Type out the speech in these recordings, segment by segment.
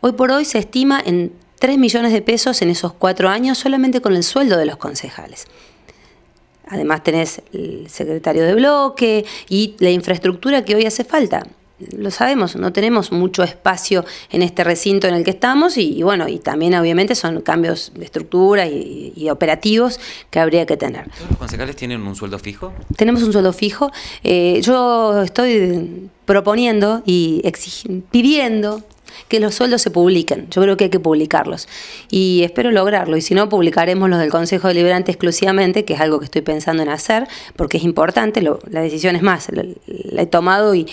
Hoy por hoy se estima en 3 millones de pesos en esos cuatro años solamente con el sueldo de los concejales. Además tenés el secretario de bloque y la infraestructura que hoy hace falta. Lo sabemos, no tenemos mucho espacio en este recinto en el que estamos y, bueno, y también obviamente son cambios de estructura y, operativos que habría que tener. ¿Los concejales tienen un sueldo fijo? Tenemos un sueldo fijo. Eh, yo estoy proponiendo y pidiendo que los sueldos se publiquen. Yo creo que hay que publicarlos. Y espero lograrlo. Y si no, publicaremos los del Consejo Deliberante exclusivamente, que es algo que estoy pensando en hacer, porque es importante. la decisión es más, la, he tomado y,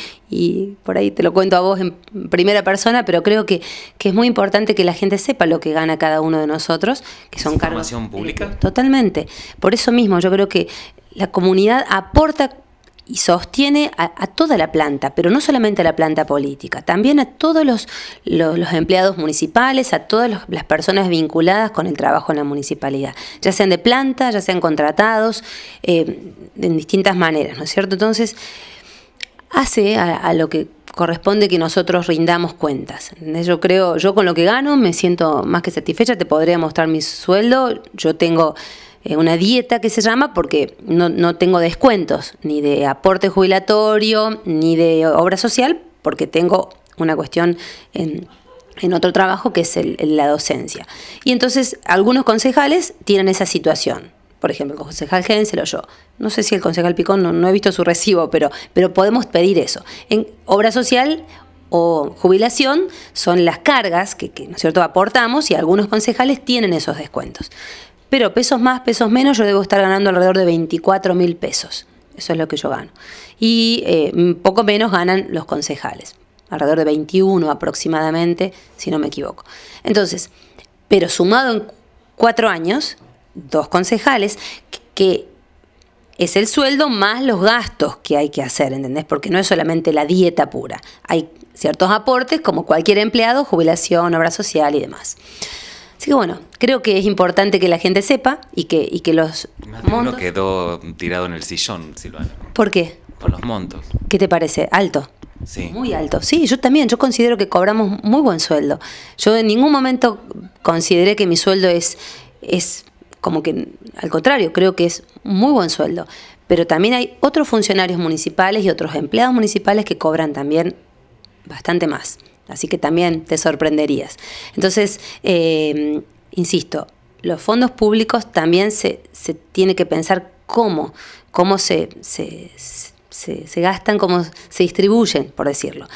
por ahí te lo cuento a vos en primera persona, pero creo que, que, es muy importante que la gente sepa lo que gana cada uno de nosotros, que son cargos. ¿Información pública? Totalmente. Por eso mismo, yo creo que la comunidad aporta y sostiene a, toda la planta, pero no solamente a la planta política, también a todos los, empleados municipales, a todas las personas vinculadas con el trabajo en la municipalidad, ya sean de planta, ya sean contratados, eh, en distintas maneras, ¿no es cierto? Entonces, hace a lo que corresponde que nosotros rindamos cuentas. Yo creo, yo con lo que gano me siento más que satisfecha, te podría mostrar mi sueldo, yo tengo eh, una dieta que se llama porque no, tengo descuentos ni de aporte jubilatorio ni de obra social porque tengo una cuestión en otro trabajo que es la docencia. Y entonces algunos concejales tienen esa situación. Por ejemplo, el concejal Gensel o yo. No sé si el concejal Picón, no, he visto su recibo, pero, pero podemos pedir eso. En obra social o jubilación son las cargas que, aportamos y algunos concejales tienen esos descuentos. Pero pesos más, pesos menos, yo debo estar ganando alrededor de 24 mil pesos. Eso es lo que yo gano. Y eh, poco menos ganan los concejales, alrededor de 21 aproximadamente, si no me equivoco. Entonces, pero sumado en cuatro años, dos concejales, que es el sueldo más los gastos que hay que hacer, ¿entendés? Porque no es solamente la dieta pura, hay ciertos aportes como cualquier empleado, jubilación, obra social y demás. Así que bueno, creo que es importante que la gente sepa y que, y que los... Más montos... quedó tirado en el sillón, Silvana. ¿Por qué? Por los montos. ¿Qué te parece? Alto. Sí. Muy alto. Sí, yo también, yo considero que cobramos muy buen sueldo. Yo en ningún momento consideré que mi sueldo es, es como que, al contrario, creo que es muy buen sueldo. Pero también hay otros funcionarios municipales y otros empleados municipales que cobran también bastante más. Así que también te sorprenderías. Entonces, eh, insisto, los fondos públicos también se, se, tiene que pensar cómo, cómo se, se, se, gastan, cómo se distribuyen, por decirlo.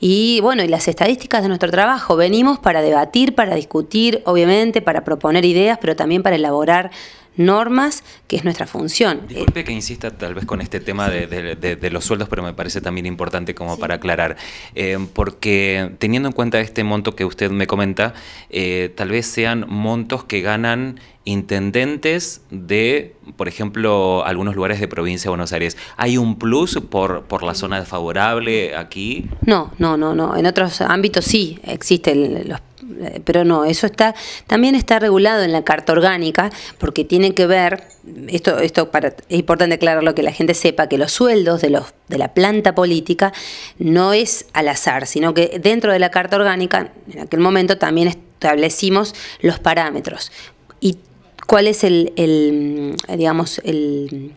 Y bueno, y las estadísticas de nuestro trabajo, venimos para debatir, para discutir, obviamente, para proponer ideas, pero también para elaborar normas, que es nuestra función. Disculpe que insista tal vez con este tema de, los sueldos, pero me parece también importante como para aclarar, eh, porque teniendo en cuenta este monto que usted me comenta, eh, tal vez sean montos que ganan intendentes de, por ejemplo, algunos lugares de provincia de Buenos Aires. ¿Hay un plus por, por la zona desfavorable aquí? No, no, no, no. En otros ámbitos sí existen los eh, pero no, eso está también está regulado en la carta orgánica porque tiene que ver, esto, esto para, es importante aclararlo que la gente sepa que los sueldos de, los, de la planta política no es al azar, sino que dentro de la carta orgánica en aquel momento también establecimos los parámetros y cuál es el digamos, el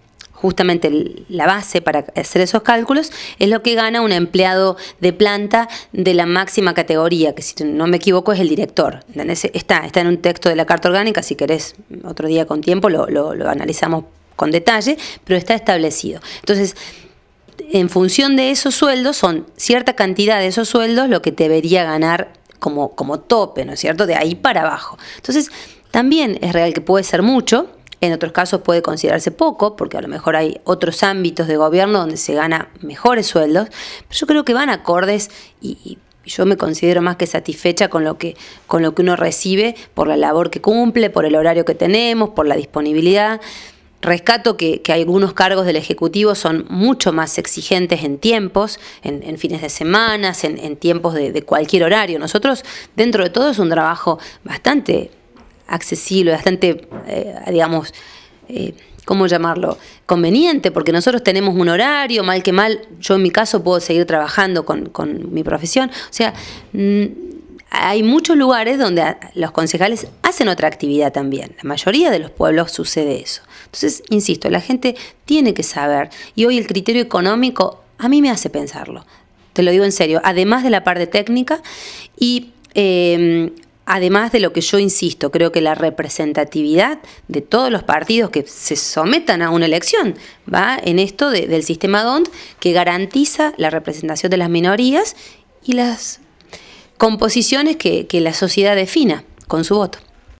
justamente la base para hacer esos cálculos, es lo que gana un empleado de planta de la máxima categoría, que si no me equivoco es el director. Está, está en un texto de la Carta Orgánica, si querés otro día con tiempo lo, analizamos con detalle, pero está establecido. Entonces, en función de esos sueldos, son cierta cantidad de esos sueldos lo que debería ganar como, como tope, ¿no es cierto? De ahí para abajo. Entonces, también es real que puede ser mucho, en otros casos puede considerarse poco, porque a lo mejor hay otros ámbitos de gobierno donde se gana mejores sueldos, pero yo creo que van acordes y, yo me considero más que satisfecha con lo que, con lo que uno recibe por la labor que cumple, por el horario que tenemos, por la disponibilidad. Rescato que, algunos cargos del Ejecutivo son mucho más exigentes en tiempos, en, fines de semanas, en, tiempos de, de cualquier horario. Nosotros, dentro de todo, es un trabajo bastante accesible, bastante, eh, digamos, eh, ¿cómo llamarlo? Conveniente, porque nosotros tenemos un horario, mal que mal, yo en mi caso puedo seguir trabajando con, mi profesión. O sea, mm, hay muchos lugares donde los concejales hacen otra actividad también. La mayoría de los pueblos sucede eso. Entonces, insisto, la gente tiene que saber. Y hoy el criterio económico a mí me hace pensarlo. Te lo digo en serio. Además de la parte técnica y... Eh, Además de lo que yo insisto, creo que la representatividad de todos los partidos que se sometan a una elección va en esto del sistema DONT que garantiza la representación de las minorías y las composiciones que la sociedad defina con su voto.